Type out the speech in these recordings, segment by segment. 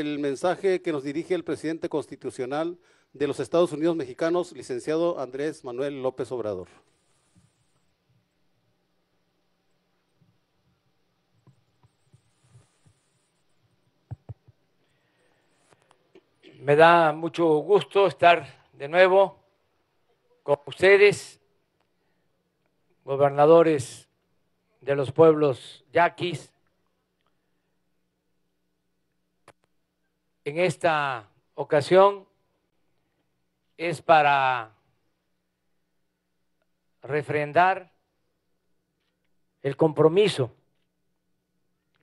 el mensaje que nos dirige el presidente constitucional de los Estados Unidos mexicanos, licenciado Andrés Manuel López Obrador. Me da mucho gusto estar de nuevo con ustedes, gobernadores de los pueblos yaquis, en esta ocasión es para refrendar el compromiso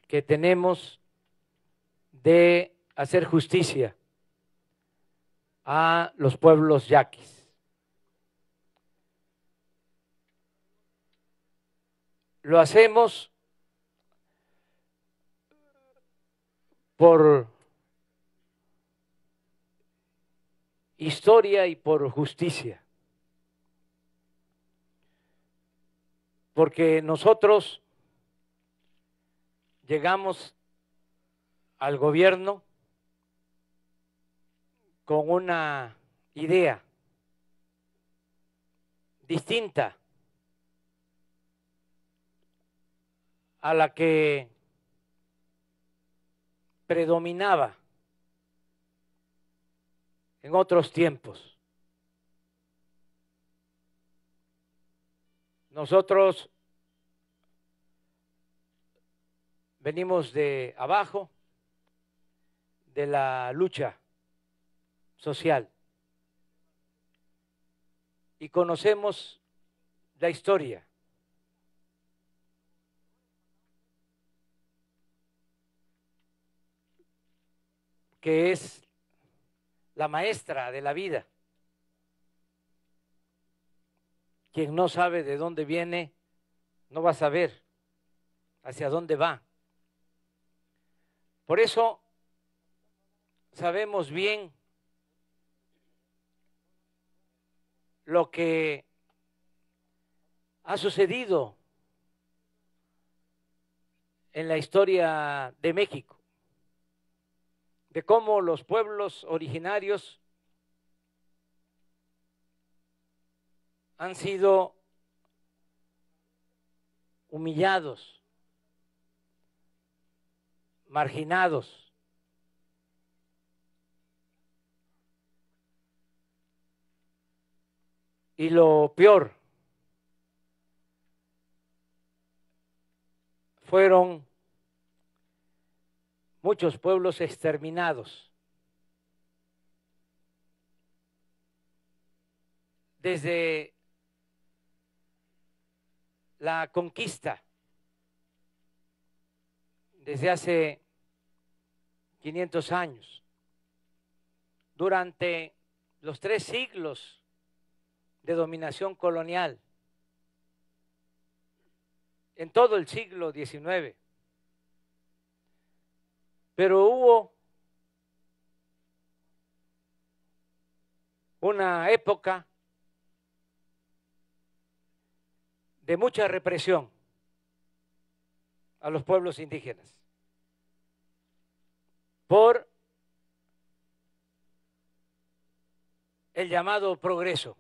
que tenemos de hacer justicia a los pueblos yaquis. Lo hacemos por historia y por justicia. Porque nosotros llegamos al gobierno con una idea distinta a la que predominaba en otros tiempos. Nosotros venimos de abajo de la lucha social y conocemos la historia. que es la maestra de la vida. Quien no sabe de dónde viene, no va a saber hacia dónde va. Por eso sabemos bien lo que ha sucedido en la historia de México de cómo los pueblos originarios han sido humillados, marginados. Y lo peor, fueron muchos pueblos exterminados. Desde la conquista, desde hace 500 años, durante los tres siglos de dominación colonial, en todo el siglo XIX, pero hubo una época de mucha represión a los pueblos indígenas por el llamado progreso.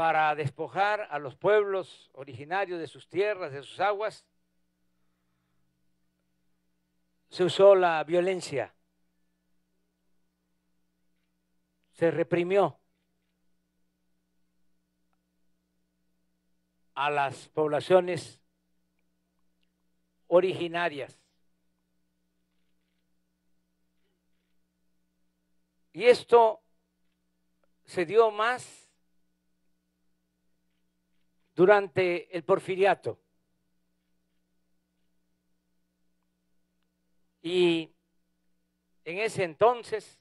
para despojar a los pueblos originarios de sus tierras, de sus aguas, se usó la violencia, se reprimió a las poblaciones originarias. Y esto se dio más durante el porfiriato. Y en ese entonces,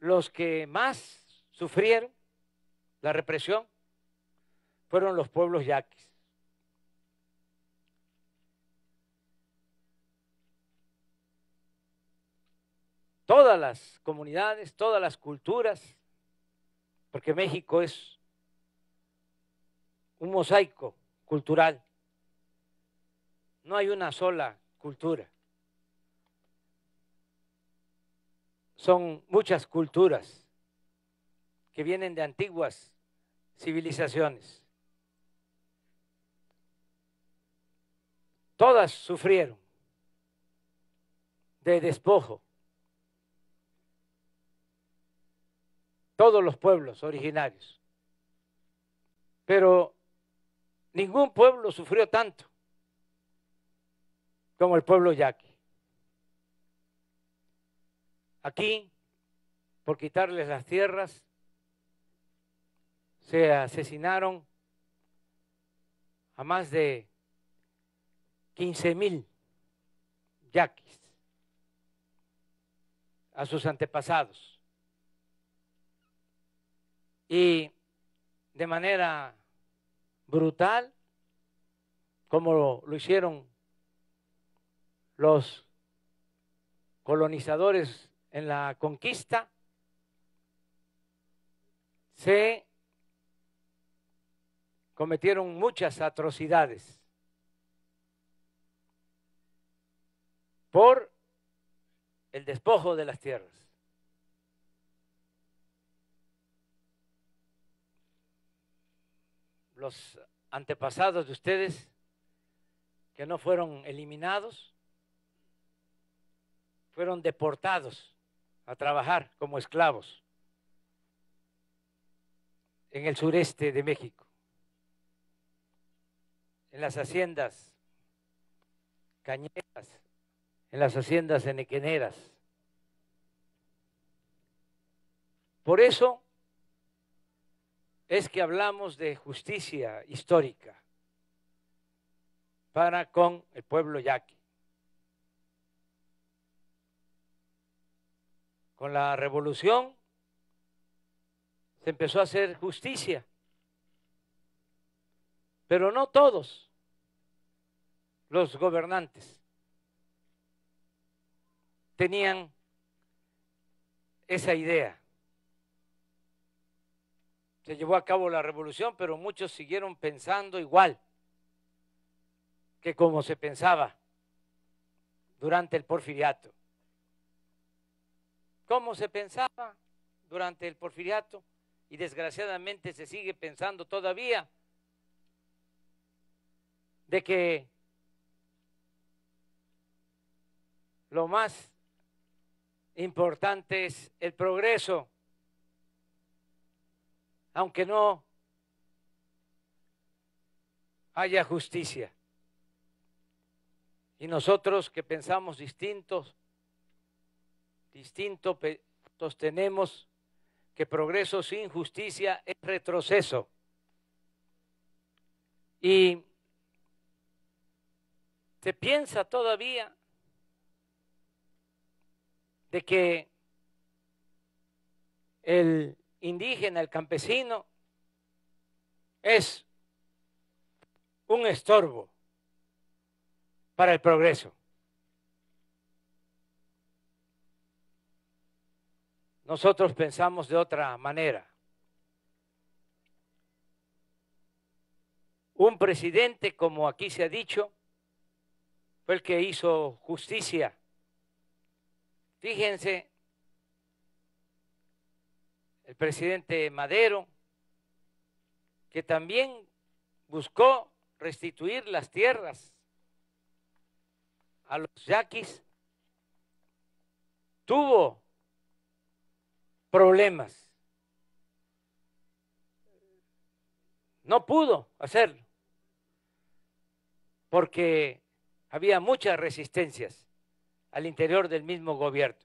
los que más sufrieron la represión fueron los pueblos yaquis. Todas las comunidades, todas las culturas, porque México es un mosaico cultural. No hay una sola cultura. Son muchas culturas que vienen de antiguas civilizaciones. Todas sufrieron de despojo. Todos los pueblos originarios. Pero Ningún pueblo sufrió tanto como el pueblo yaqui. Aquí, por quitarles las tierras, se asesinaron a más de 15 mil yaquis, a sus antepasados. Y de manera brutal, como lo, hicieron los colonizadores en la conquista, se cometieron muchas atrocidades por el despojo de las tierras. los antepasados de ustedes que no fueron eliminados, fueron deportados a trabajar como esclavos en el sureste de México, en las haciendas cañeras, en las haciendas enequeneras. Por eso es que hablamos de justicia histórica para con el pueblo yaqui. Con la revolución se empezó a hacer justicia, pero no todos los gobernantes tenían esa idea se llevó a cabo la revolución, pero muchos siguieron pensando igual que como se pensaba durante el porfiriato. como se pensaba durante el porfiriato? Y desgraciadamente se sigue pensando todavía de que lo más importante es el progreso aunque no haya justicia. Y nosotros que pensamos distintos, distintos tenemos que progreso sin justicia es retroceso. Y se piensa todavía de que el indígena, el campesino, es un estorbo para el progreso. Nosotros pensamos de otra manera. Un presidente, como aquí se ha dicho, fue el que hizo justicia. Fíjense el presidente Madero, que también buscó restituir las tierras a los yaquis, tuvo problemas. No pudo hacerlo porque había muchas resistencias al interior del mismo gobierno,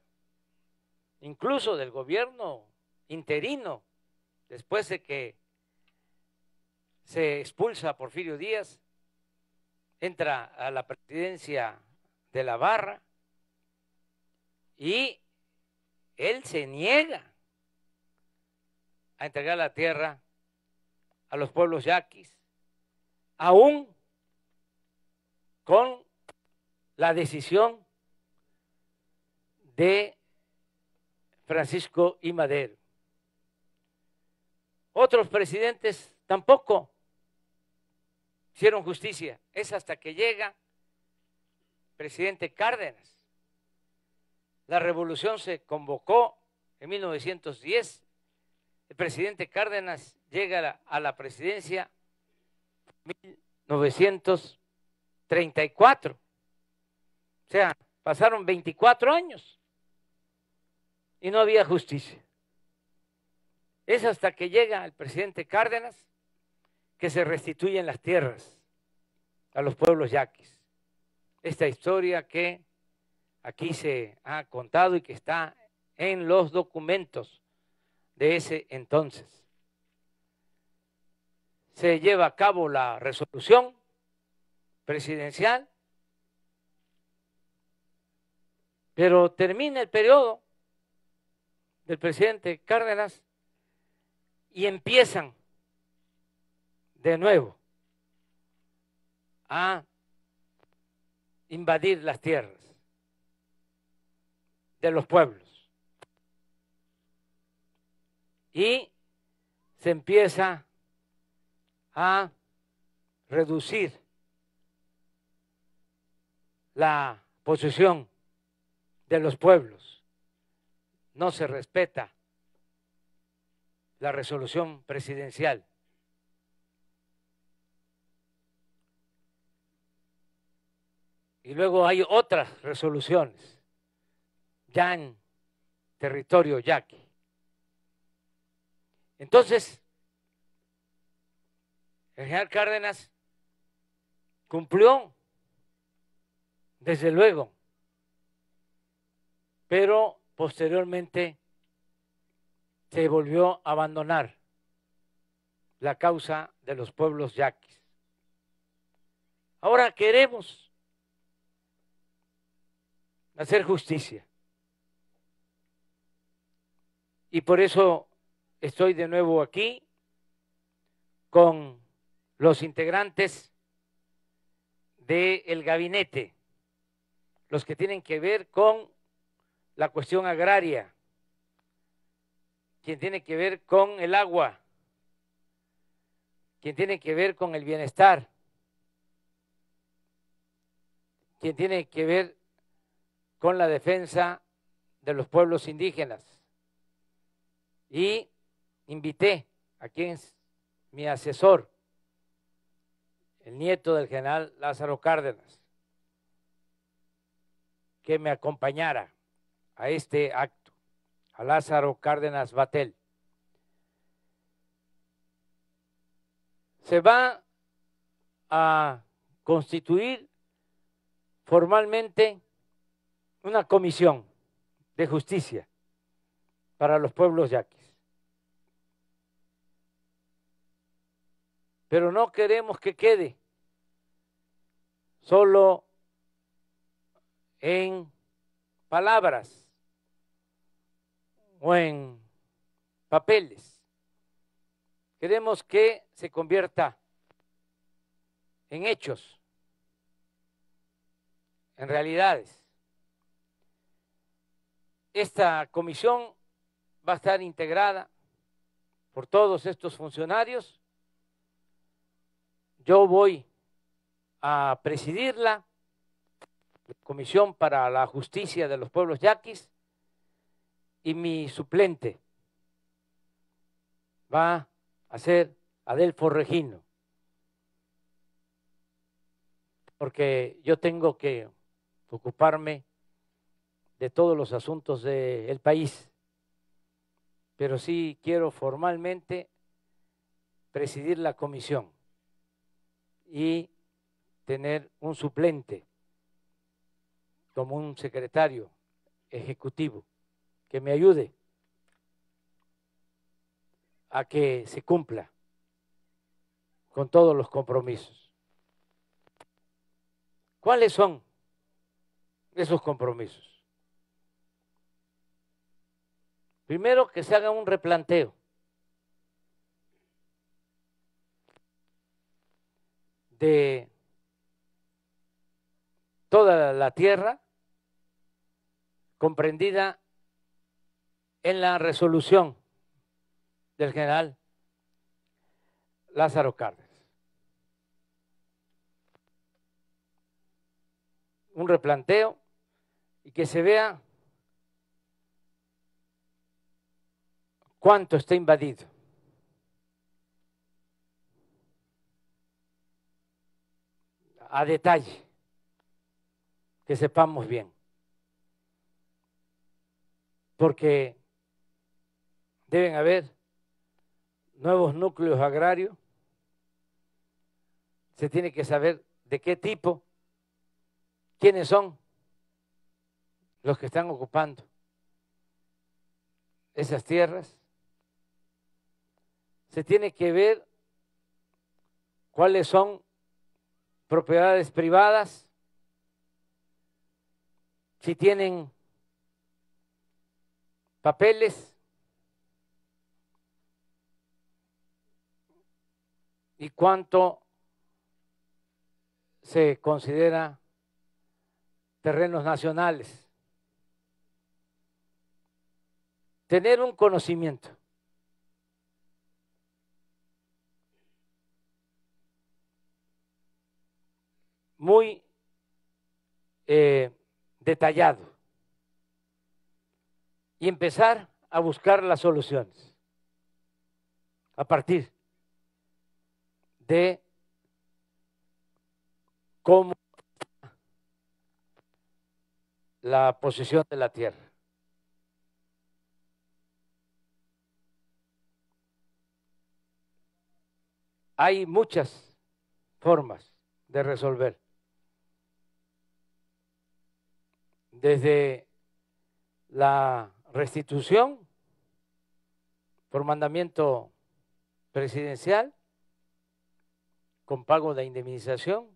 incluso del gobierno interino, después de que se expulsa Porfirio Díaz, entra a la presidencia de la barra y él se niega a entregar la tierra a los pueblos yaquis, aún con la decisión de Francisco y Madero. Otros presidentes tampoco hicieron justicia. Es hasta que llega presidente Cárdenas. La revolución se convocó en 1910. El presidente Cárdenas llega a la, a la presidencia en 1934. O sea, pasaron 24 años y no había justicia. Es hasta que llega el presidente Cárdenas que se restituyen las tierras a los pueblos yaquis. Esta historia que aquí se ha contado y que está en los documentos de ese entonces. Se lleva a cabo la resolución presidencial, pero termina el periodo del presidente Cárdenas y empiezan de nuevo a invadir las tierras de los pueblos. Y se empieza a reducir la posición de los pueblos. No se respeta la resolución presidencial. Y luego hay otras resoluciones ya en territorio yaqui. Entonces, el general Cárdenas cumplió, desde luego, pero posteriormente se volvió a abandonar la causa de los pueblos yaquis. Ahora queremos hacer justicia. Y por eso estoy de nuevo aquí con los integrantes del gabinete, los que tienen que ver con la cuestión agraria, quien tiene que ver con el agua, quien tiene que ver con el bienestar, quien tiene que ver con la defensa de los pueblos indígenas. Y invité a quien es mi asesor, el nieto del general Lázaro Cárdenas, que me acompañara a este acto a Lázaro Cárdenas Batel. Se va a constituir formalmente una comisión de justicia para los pueblos yaquis. Pero no queremos que quede solo en palabras o en papeles. Queremos que se convierta en hechos, en realidades. Esta comisión va a estar integrada por todos estos funcionarios. Yo voy a presidirla, Comisión para la Justicia de los Pueblos Yaquis y mi suplente va a ser Adelfo Regino, porque yo tengo que ocuparme de todos los asuntos del país, pero sí quiero formalmente presidir la comisión y tener un suplente como un secretario ejecutivo que me ayude a que se cumpla con todos los compromisos. ¿Cuáles son esos compromisos? Primero, que se haga un replanteo de toda la tierra comprendida en la resolución del general Lázaro Cárdenas. Un replanteo y que se vea cuánto está invadido. A detalle, que sepamos bien. Porque Deben haber nuevos núcleos agrarios. Se tiene que saber de qué tipo, quiénes son los que están ocupando esas tierras. Se tiene que ver cuáles son propiedades privadas, si tienen papeles y cuánto se considera terrenos nacionales. Tener un conocimiento. muy eh, detallado y empezar a buscar las soluciones a partir de cómo la posición de la Tierra. Hay muchas formas de resolver. Desde la restitución por mandamiento presidencial con pago de indemnización.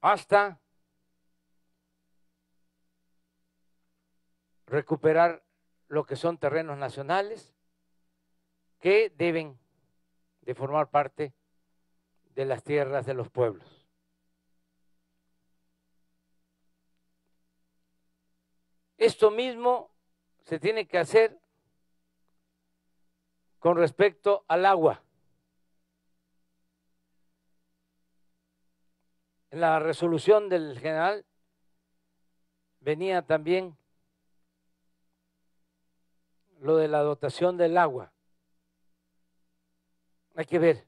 hasta recuperar lo que son terrenos nacionales que deben de formar parte de las tierras de los pueblos. Esto mismo se tiene que hacer con respecto al agua. En la resolución del general venía también lo de la dotación del agua. Hay que ver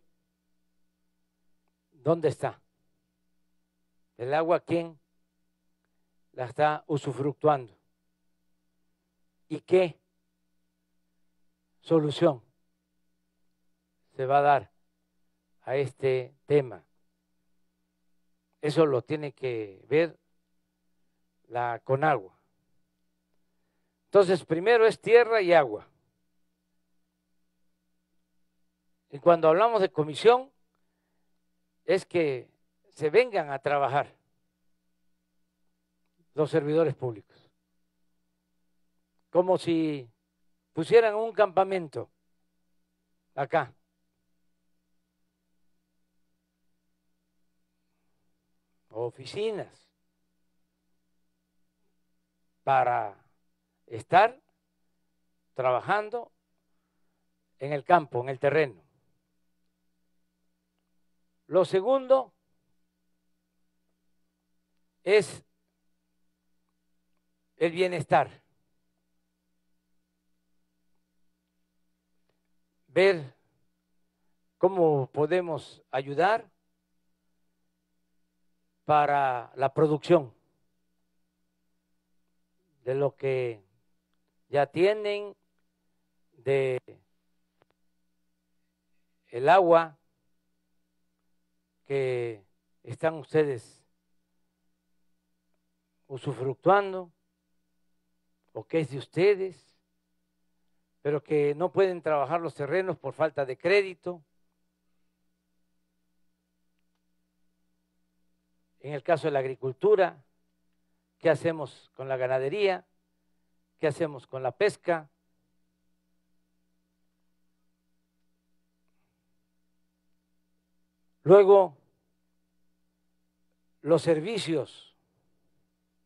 dónde está. El agua, ¿quién la está usufructuando? ¿Y qué solución se va a dar a este tema. Eso lo tiene que ver la agua Entonces, primero es tierra y agua. Y cuando hablamos de comisión, es que se vengan a trabajar los servidores públicos. Como si pusieran un campamento acá oficinas para estar trabajando en el campo, en el terreno. Lo segundo es el bienestar. Ver cómo podemos ayudar para la producción de lo que ya tienen, de el agua que están ustedes usufructuando o que es de ustedes, pero que no pueden trabajar los terrenos por falta de crédito en el caso de la agricultura, qué hacemos con la ganadería, qué hacemos con la pesca. Luego, los servicios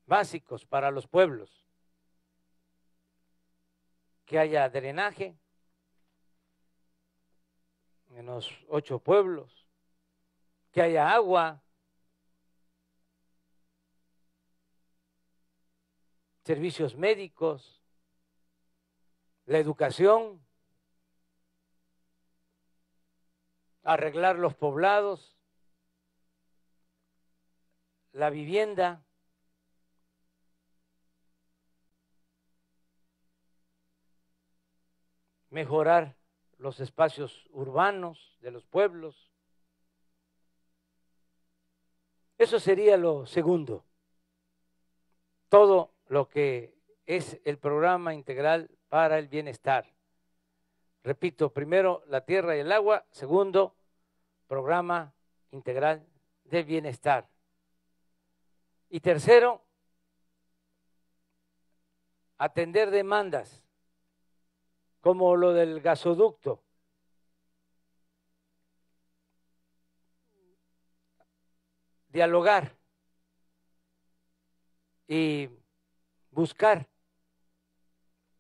básicos para los pueblos, que haya drenaje en los ocho pueblos, que haya agua, servicios médicos, la educación, arreglar los poblados, la vivienda. mejorar los espacios urbanos de los pueblos. Eso sería lo segundo. Todo lo que es el programa integral para el bienestar. Repito, primero la tierra y el agua, segundo, programa integral de bienestar. Y tercero, atender demandas como lo del gasoducto. Dialogar y buscar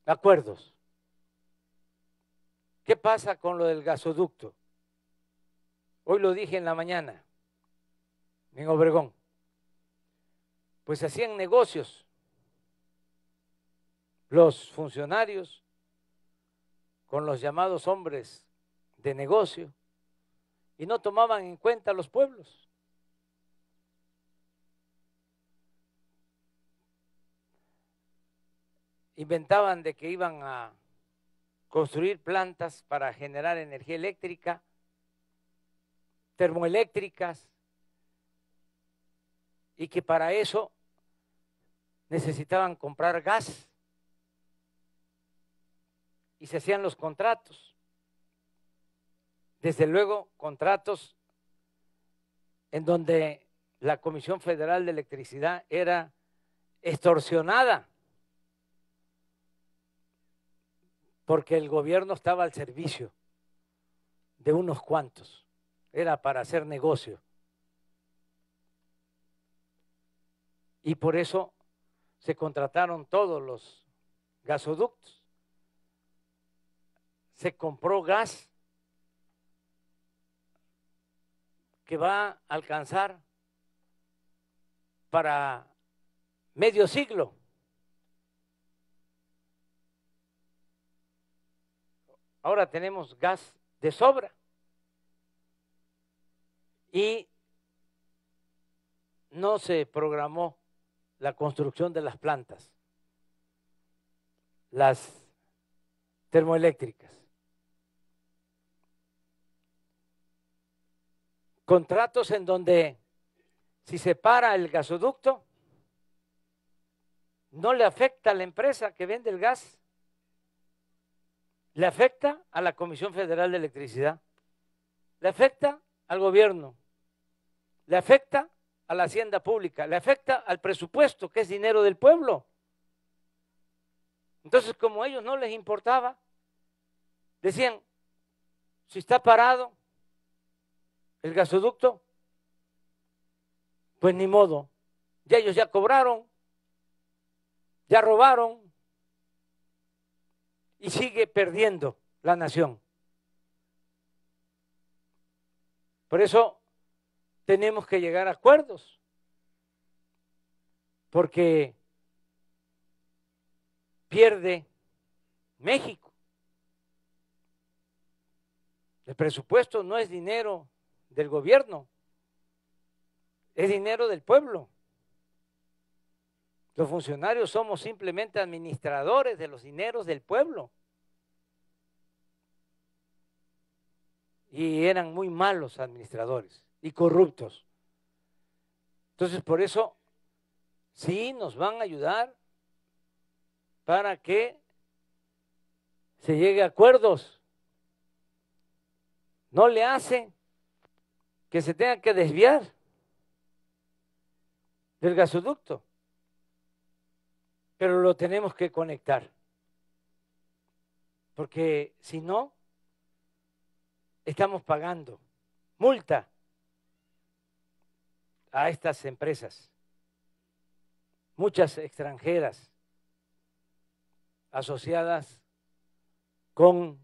acuerdos. ¿Qué pasa con lo del gasoducto? Hoy lo dije en la mañana, en Obregón. Pues hacían negocios los funcionarios con los llamados hombres de negocio y no tomaban en cuenta a los pueblos. inventaban de que iban a construir plantas para generar energía eléctrica, termoeléctricas, y que para eso necesitaban comprar gas y se hacían los contratos. Desde luego, contratos en donde la Comisión Federal de Electricidad era extorsionada porque el gobierno estaba al servicio de unos cuantos, era para hacer negocio. Y por eso se contrataron todos los gasoductos, se compró gas que va a alcanzar para medio siglo. Ahora tenemos gas de sobra. Y no se programó la construcción de las plantas, las termoeléctricas. Contratos en donde si se para el gasoducto, no le afecta a la empresa que vende el gas, le afecta a la Comisión Federal de Electricidad, le afecta al gobierno, le afecta a la hacienda pública, le afecta al presupuesto, que es dinero del pueblo. Entonces, como a ellos no les importaba, decían, si está parado el gasoducto, pues ni modo, ya ellos ya cobraron, ya robaron, y sigue perdiendo la nación. Por eso tenemos que llegar a acuerdos, porque pierde México. El presupuesto no es dinero del gobierno, es dinero del pueblo. Los funcionarios somos simplemente administradores de los dineros del pueblo. Y eran muy malos administradores y corruptos. Entonces, por eso, sí nos van a ayudar para que se llegue a acuerdos. No le hace que se tenga que desviar del gasoducto pero lo tenemos que conectar. Porque si no, estamos pagando multa a estas empresas, muchas extranjeras asociadas con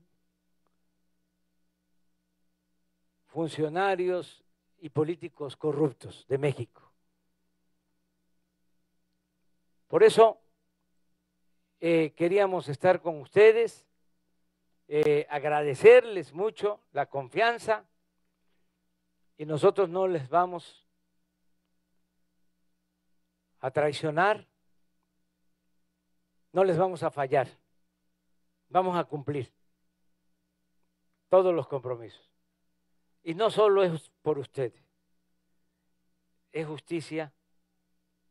funcionarios y políticos corruptos de México. Por eso eh, queríamos estar con ustedes, eh, agradecerles mucho la confianza y nosotros no les vamos a traicionar, no les vamos a fallar, vamos a cumplir todos los compromisos. Y no solo es por ustedes, es justicia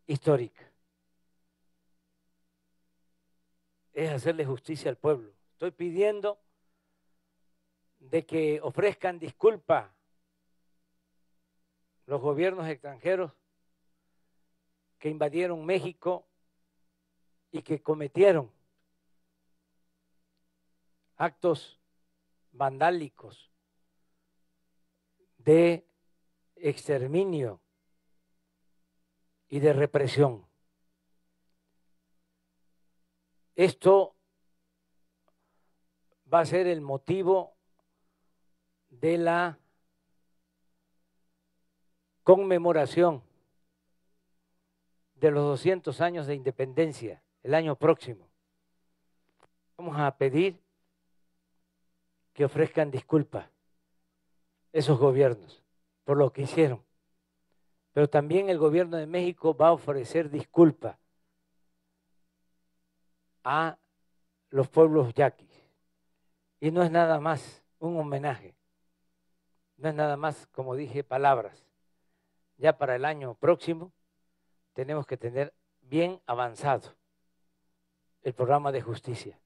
histórica. es hacerle justicia al pueblo. Estoy pidiendo de que ofrezcan disculpa los gobiernos extranjeros que invadieron México y que cometieron actos vandálicos de exterminio y de represión. Esto va a ser el motivo de la conmemoración de los 200 años de independencia el año próximo. Vamos a pedir que ofrezcan disculpas esos gobiernos por lo que hicieron. Pero también el gobierno de México va a ofrecer disculpas a los pueblos yaquis. Y no es nada más un homenaje, no es nada más, como dije, palabras. Ya para el año próximo tenemos que tener bien avanzado el programa de justicia.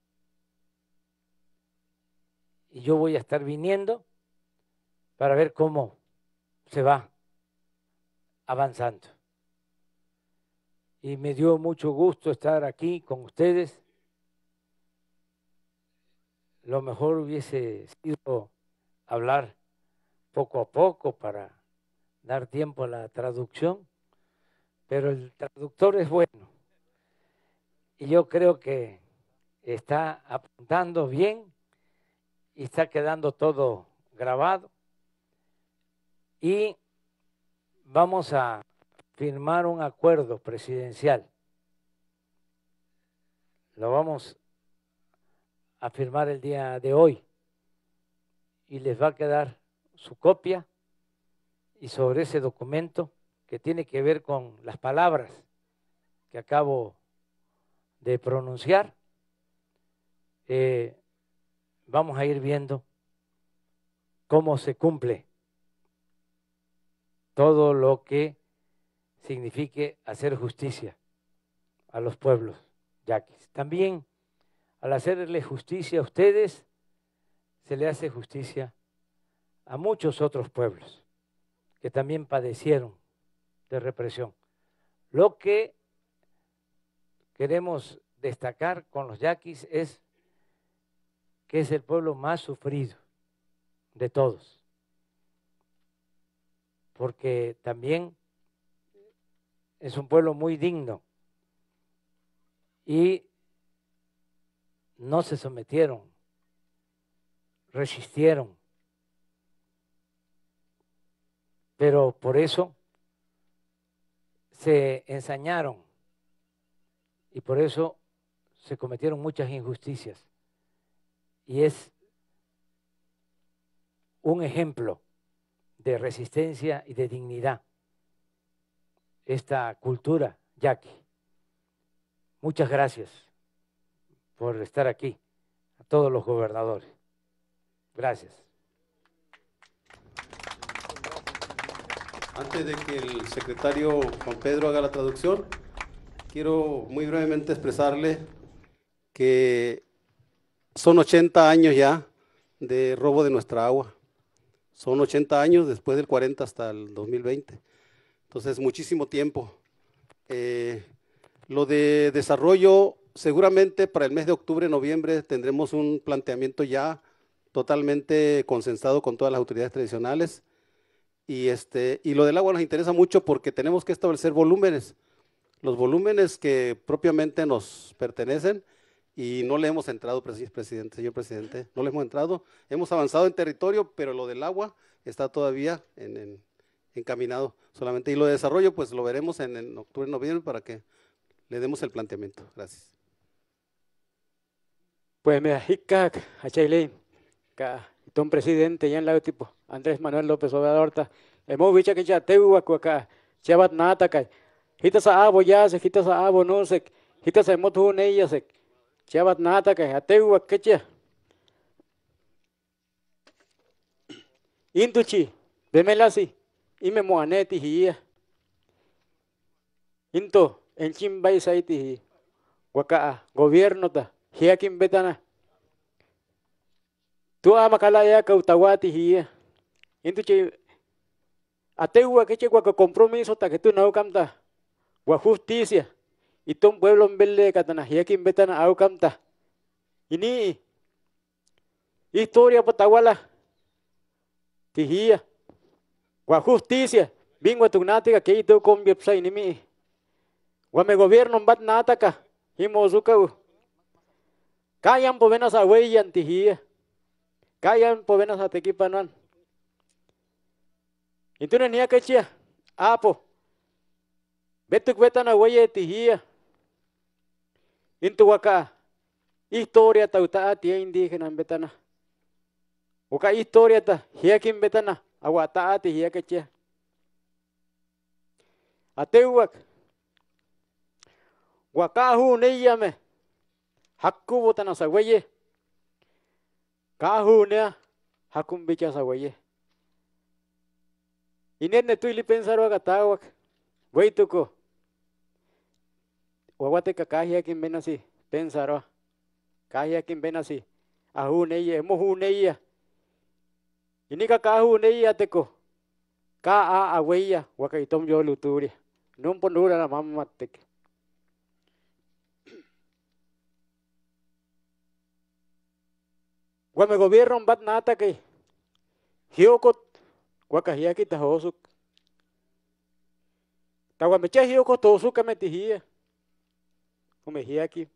Y yo voy a estar viniendo para ver cómo se va avanzando. Y me dio mucho gusto estar aquí con ustedes lo mejor hubiese sido hablar poco a poco para dar tiempo a la traducción, pero el traductor es bueno y yo creo que está apuntando bien y está quedando todo grabado y vamos a firmar un acuerdo presidencial. Lo vamos a firmar el día de hoy y les va a quedar su copia y sobre ese documento que tiene que ver con las palabras que acabo de pronunciar, eh, vamos a ir viendo cómo se cumple todo lo que signifique hacer justicia a los pueblos yaquis. También al hacerle justicia a ustedes, se le hace justicia a muchos otros pueblos que también padecieron de represión. Lo que queremos destacar con los yaquis es que es el pueblo más sufrido de todos, porque también es un pueblo muy digno y no se sometieron, resistieron. Pero por eso se ensañaron y por eso se cometieron muchas injusticias. Y es un ejemplo de resistencia y de dignidad esta cultura, Jackie. Muchas gracias por estar aquí, a todos los gobernadores. Gracias. Antes de que el secretario Juan Pedro haga la traducción, quiero muy brevemente expresarle que son 80 años ya de robo de nuestra agua. Son 80 años después del 40 hasta el 2020. Entonces, muchísimo tiempo. Eh, lo de desarrollo seguramente para el mes de octubre, noviembre tendremos un planteamiento ya totalmente consensado con todas las autoridades tradicionales. Y, este, y lo del agua nos interesa mucho porque tenemos que establecer volúmenes, los volúmenes que propiamente nos pertenecen y no le hemos entrado, presidente, señor presidente, no le hemos entrado. Hemos avanzado en territorio, pero lo del agua está todavía en, encaminado solamente. Y lo de desarrollo, pues lo veremos en octubre, noviembre para que le demos el planteamiento. Gracias. Pues mira, hicac, achailín, presidente ya en la tipo, Andrés Manuel López Obrador, hemos que ya te hubo chabat nata, abo abo no, se, hemos ella, se, vemela así, y me moaneti, Into, en chimba y gobierno ta en betana, tu ama kala ya kautawati a atewa que compromiso ta que tú no camta gua justicia y pueblo en katana hiya betana, au camta ini historia patawala tihia gua justicia tu tugnatika que itu inimi me gobierno bat nataka himo zukau Kayan po venas a huellan ah, tijía. Kayan po venas a Entonces ni Apo. Betuk betan a huella tijía. Intuwaka. Historia tauta ah, tía indígena betana. Oka historia ta hiakin betana. Aguata ah, tijía Ateuak. Guacahu neyame hakkuwatan asawaye kahunea hakumbicha asawaye inene tuili ili pensarwa weituko wawateka kahia kimbenasi wa. kahia kimbenasi ahuneye mohuneya inika kahuneya teko ka a aweya wakaitom no numponura la mamatek Guame gobierno bat nata que hiokot guacajiyaki tajosuk. Taguameche hiokot tosuk ametijía. voy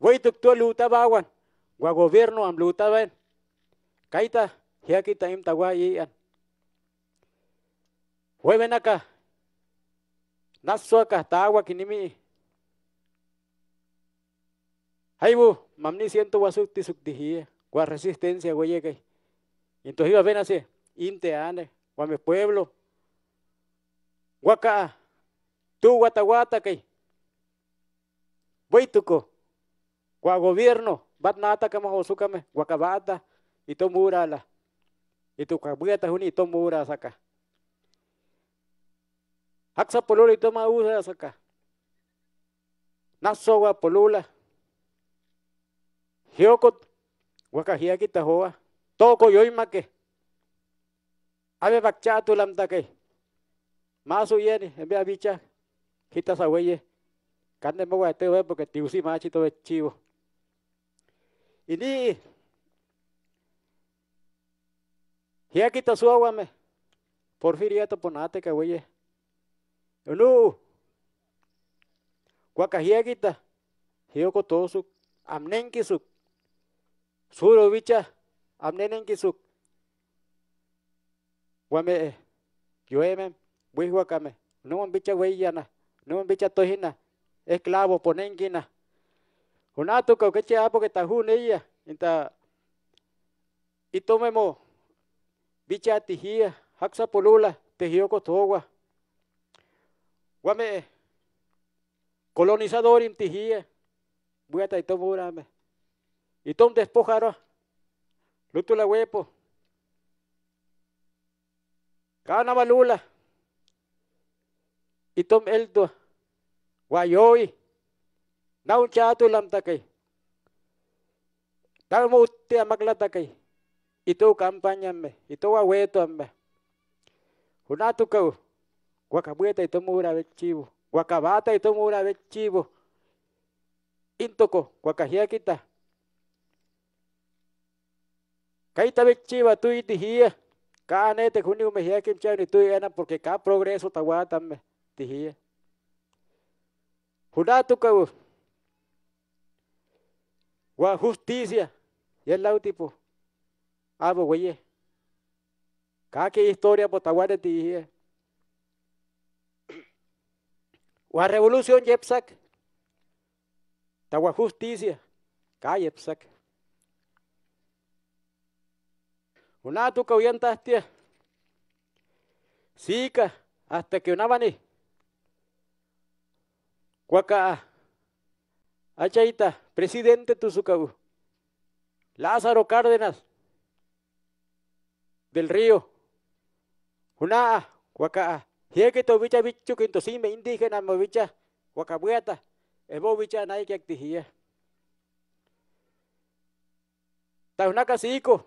Güey tu luta baguan. Gua gobierno am luta ben. Kaita hiaki taim tagua yian. Güey ven acá. Nasuaka tagua kinimi. Haibu mamni siento wasuk tisuk dijía con resistencia, güey. Entonces iba a ver así, Inteane, mi pueblo, Guaca, tú guata que Boituco, Gua gobierno, Batnata, que más osúcame, Guacabata, y tomurala, y tu cabueta, y tomura saca. Haxa polula y toma usa saca. Nasowa polula. Hiokot, wakahia kita hoa toko yoimake abe bakchatu lamtake masu yeni embe abicha kita saweye kande mo este, porque tiusi machito de chivo ini hia agua me porfiria to ponate kaweye eh. no wakahia kita hioko tosu amnenki suk vicha, amnenen kisuk. Wame, yoemem, wihuakame, no bicha weyana, no bicha tohina esclavo, ponengina. Unato que apo que tajun ella, inta. Y tomemos bicha tijía, haxa polula, tehioko cotogua. Wame, colonizador imtijía, voy a y Itong despojaro. Lutula huepo. Kana balula. tom eldo. Guayoy. un chato lam takay. Talmo utte amagla y Ito campaña me. Ito agüeto me. Hunatu y Guacabueta una mura chivo. Guacabata una mura chivo. Intoko. Guacajia Hay el chiva tú y te me que porque cada progreso tawata también tijía. Juna tu justicia. Y el la tipo güey. Cada historia botawana tijía. Wa revolución yepsak. agua justicia. calle yepsak. una tuca astia sika hasta que una mani, cuaca achaita presidente Tuzucabu Lázaro Cárdenas del Río una pues cuaca que to bicha bicho que me indígena mo bicha cuacabueta ebo que que actijía Taunaka Sico,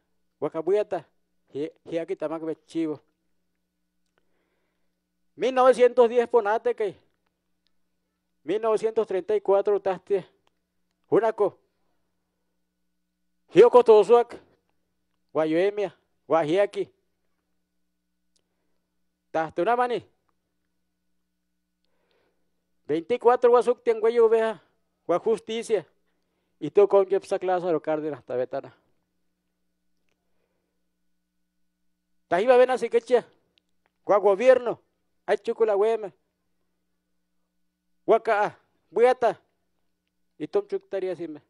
Huacabuyata, Jiaqui Tamac Chivo. 1910 Ponate que 1934 Tastia, Junaco, Hioco Tosuac, ¿taste Guajiaqui, mani? 24 Guasuc Tiengüeyo Oveja, Guajusticia, y tú con que esa clase de Cárdenas, Tabetana. Tajiba ven así quecha. Gua gobierno. Ay chukula huema. Guaca. Buata. Y tom estaría así me.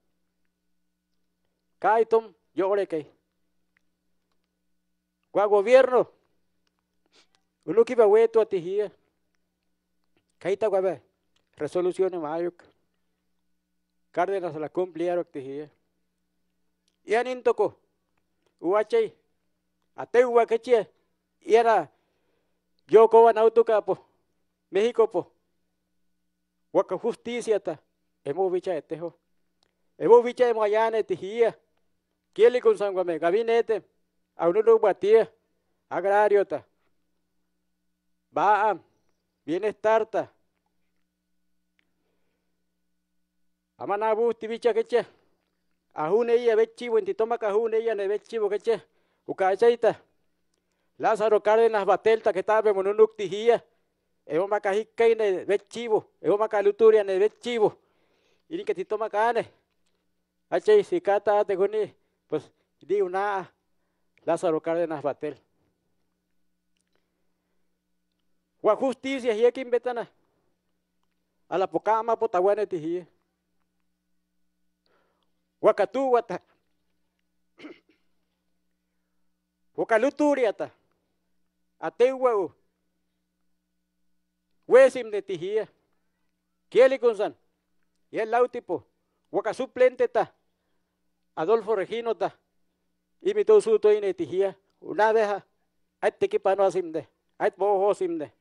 tom. Yo ore que, Gua gobierno. Uno que iba a atijía, Kaita guabe. Resoluciones mayo. Cárdenas la cumplieron tijía. Y anintoco. Uachei. Atewa y Era. Yo coba nautuka po. México po. Waka justicia ta. Emo bicha etejo. Emo bicha emo ayane tijía. Kieli con sanguame. Gabinete. A uno lo batía. Agrario ta. Baam. Bienestar ta. Amanabusti bicha kachia. Ajune iya ve chivo en toma cajune ne ve chivo Ucachaita. Lázaro Cárdenas Batelta, que estaba en un tijía. Evo Macají de chivo. Evo Macaluturia, ve chivo. Irin que tito macane. H. Sicata, te guni. Pues di una Lázaro Cárdenas Batel. Gua justicia, y aquí invetana. A la pocama, potaguane tijía. Ukaluturiata. Ateuau. Huesim de tijía. Kieli Gonzán. Y el lautipo. suplente ta. Adolfo Regino ta. Y mi todo suto y Una deja. ait te asimde. ait bojo simde.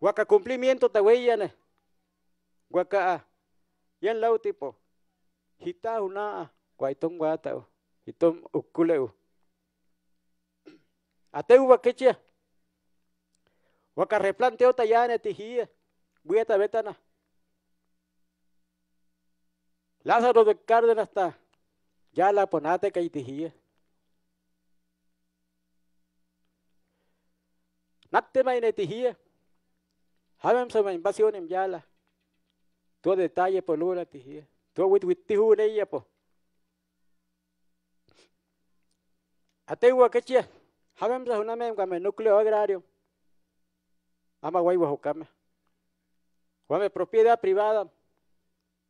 waka cumplimiento ta waka Waka, Y el lautipo. Hita una. Guaitón guatao. Hitom ukuleu quechia. kichia waka replanteo tayane tijía vieta betana Lázaro de Cárdenas está ya la ponate que tijía y maine tijía Habem se invasión en yala todo detalle por pues, lula tijía todo wit wit en ella po quechia. Habem pues, nucleo núcleo agrario. Ama guay pues, propiedad privada.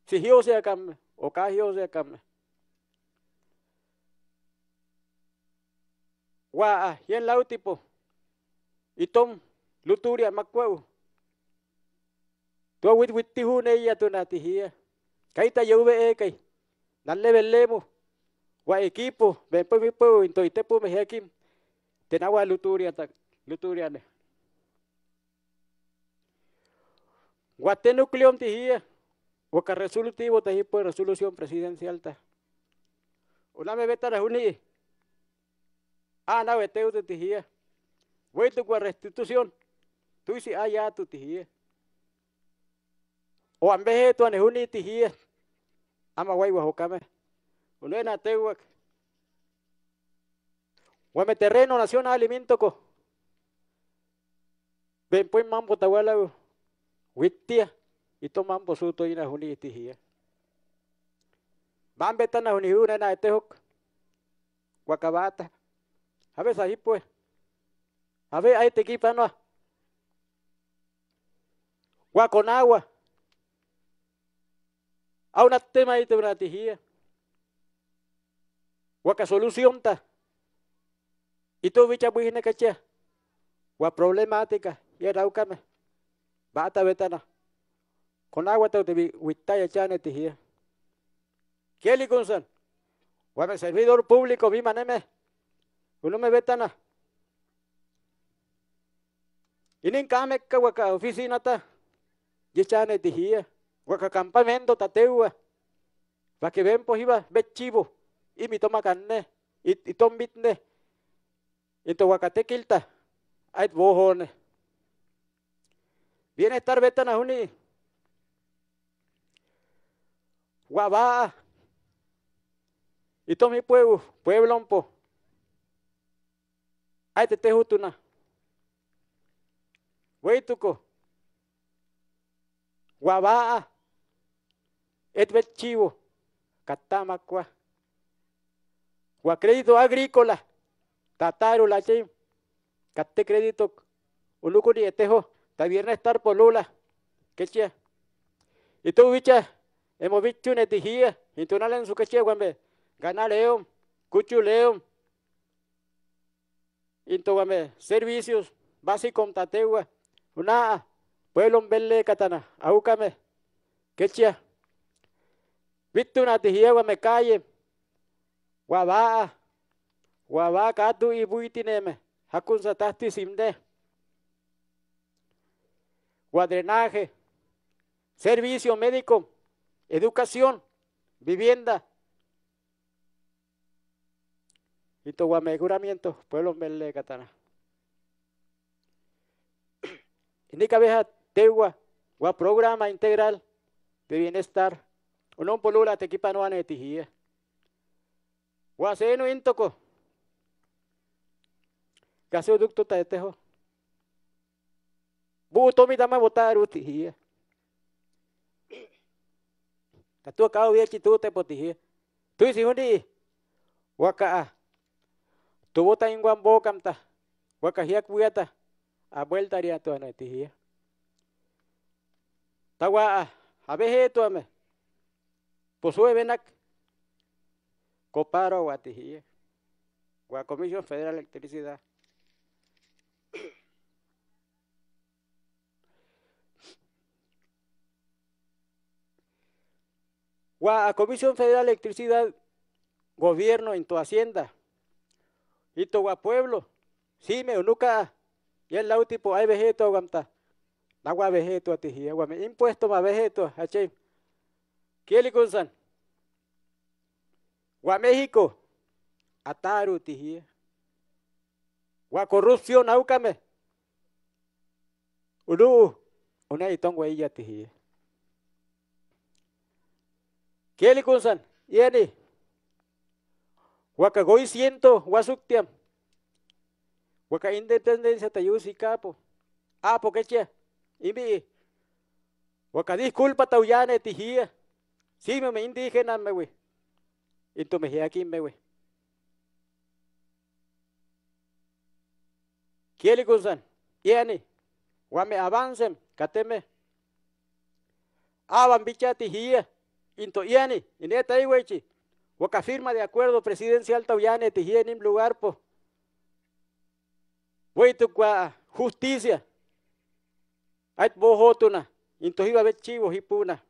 Si yo se o yo se Gua, ah, y Y tom, luturia, macuevo. Tu wit ya tu Kaita yuve ekay. into. Gua equipo, ven pues, mi pueblo, Tenawa luturia ta luturia ne. Guate tijía. O que resolutivo te por pues resolución presidencial ta. Una me veta la juni Ah, na veteu te tijía. Voy tu restitución. Tú dices, ah, ya tu tijía. O en vez de tu anejuni tijía. Ama guay guajocame. Uno en ateguac. Hueme terreno nacional alimento ah, Ven pues mambo tahuala, witia y to mambo suto ina y itihia. Mambe tana en una na etehok. Guacabata. A ver ahí pues. A ver, a te equipo no. Guaconagua. A ah, una tema ahí una ta. Itu wicha en kacha. Wa problemática. Ya raukame. Bata betana. Con agua te witaya chane que Keli kunsan. Wa me servidor público vi maneme. Uno me betana. Inin que kawaka oficina ta. Yechane tijia. Waka campamento tateua. Eh? Pa que ven pues iba, ve chivo. Y mi toma carne. Y tombitne. Into wakatekilta. Ait bojones. Bienestar betana huni. Guabá. todo mi pueblo, pueblompo. Ait te jutuna. Weituko. Guabá. ver chivo. Catamacua. Guacrédito agrícola. Tataru lachi, catte crédito, ulukuri etejo, también estar por lula, quechia. Y tú bicha, hemos visto una tijía, y en su quechia, guambe, gana león, cuchu león, y servicios, básico, tategua, una, pueblo belle katana, aucame, quechia. Visto una tijía, guambe, calle, guabaa, Waba kadu ibu buitineme, Hakun satasti simde. Guadrenaje. Servicio médico. Educación. Vivienda. Y tu guameguramiento. Pueblo mele katana. Indica veja tegua. Gua programa integral de bienestar. Unon polula tequipa no anetijía. seno intoco gaseoducto está de tejo. Este Buto mi dama botar uti hiye. kau te poti Tu Waka. Tu bota inguan Waka A vuelta ria tu Tawa ah, a tu ame. Posue pues venak. Coparo Guacomisión Federal Electricidad. a Comisión Federal de Electricidad, gobierno en tu hacienda. Y tu pueblo, sí, me nunca, y el lado tipo, hay vegeto, aguanta. Agua vegeto a ti, agua, impuesto más vejeto, hache. ¿Qué le consan? Gua México, ataru, tijía. Gua corrupción, aucame. Uru, una y tongo ella, tijía. Keli kunsan, Waka goy siento, wasuktiam. Waka independencia tayusi capo. Apo quechia, imbi. Waka disculpa tauyane tijía. Sí, me indígena me güey. Into me aquí me güey. Keli kunsan, yani. Wame avancem, kateme. Aban bichati tijía into yani esta iwechi, waka firma de acuerdo presidencial tauyane, en un lugar po, weitu kwa justicia, ait bohotuna, into iba y hipuna.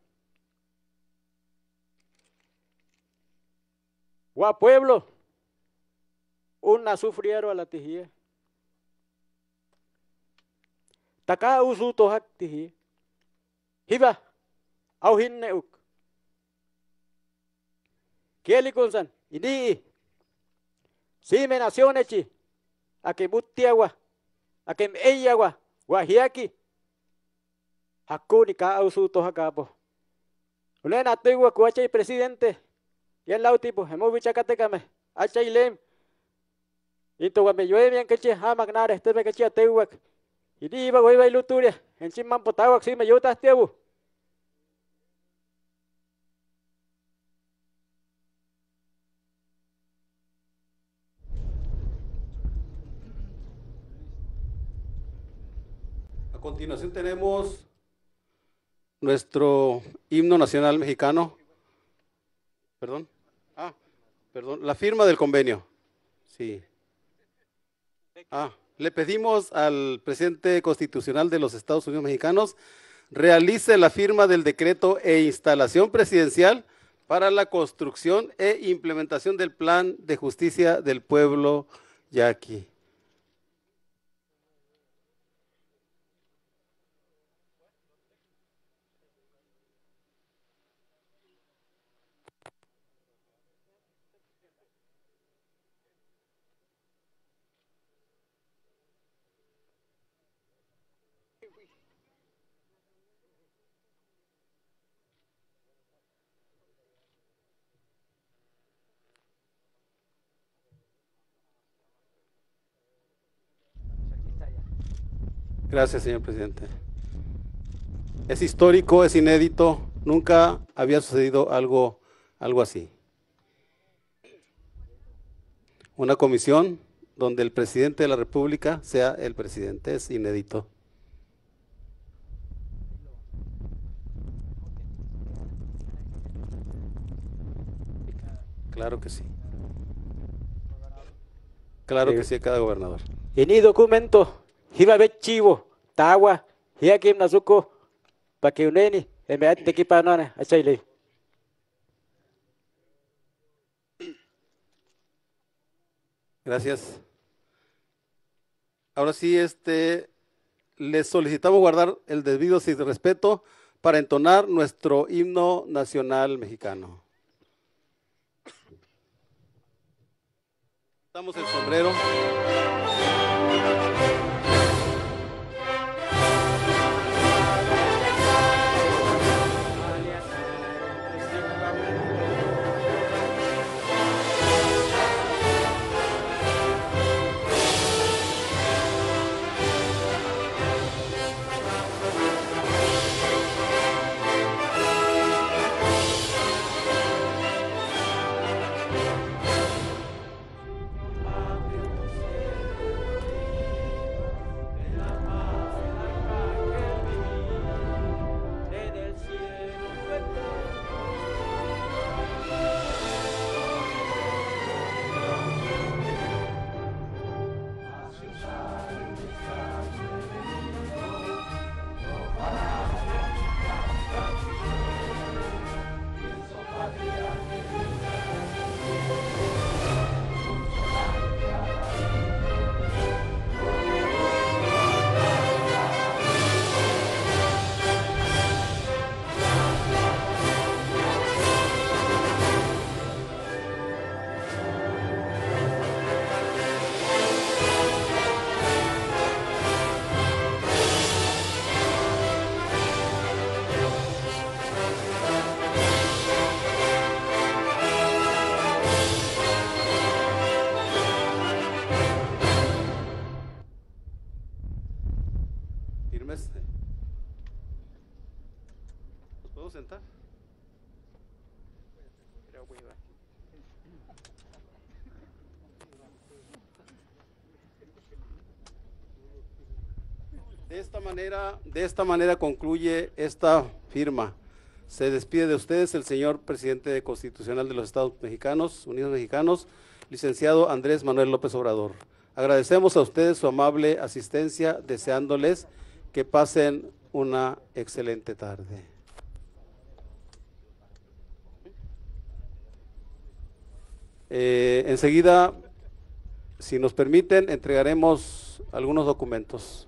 Gua pueblo, una sufriero a la tijía. Taka usuto hak tijía. Hiba, au uk. Keli kunsan, ini sime nacionechi, akimutiagua, Akem eiagua, guajiaki, hakuni ka ausuto hakapo. Ulen atigua kuacha y presidente, y el lado tipo, hemos bichacatekame, Acha y lem, into guame yo eh, bien que che hamak ah, nare, este me que che ateguac, y diva guay bailuturia, en chimman si me yo tastiabu. continuación tenemos nuestro himno nacional mexicano. Perdón. Ah, perdón. La firma del convenio. Sí. Ah, le pedimos al presidente constitucional de los Estados Unidos mexicanos realice la firma del decreto e instalación presidencial para la construcción e implementación del plan de justicia del pueblo aquí. Gracias, señor presidente. Es histórico, es inédito, nunca había sucedido algo, algo así. Una comisión donde el presidente de la República sea el presidente, es inédito. Claro que sí. Claro que sí cada gobernador. Y ni documento chivo Gracias. Ahora sí, este, les solicitamos guardar el debido respeto para entonar nuestro himno nacional mexicano. Estamos el sombrero. de esta manera concluye esta firma. Se despide de ustedes el señor presidente constitucional de los Estados Mexicanos, Unidos Mexicanos, licenciado Andrés Manuel López Obrador. Agradecemos a ustedes su amable asistencia, deseándoles que pasen una excelente tarde. Eh, enseguida, si nos permiten, entregaremos algunos documentos.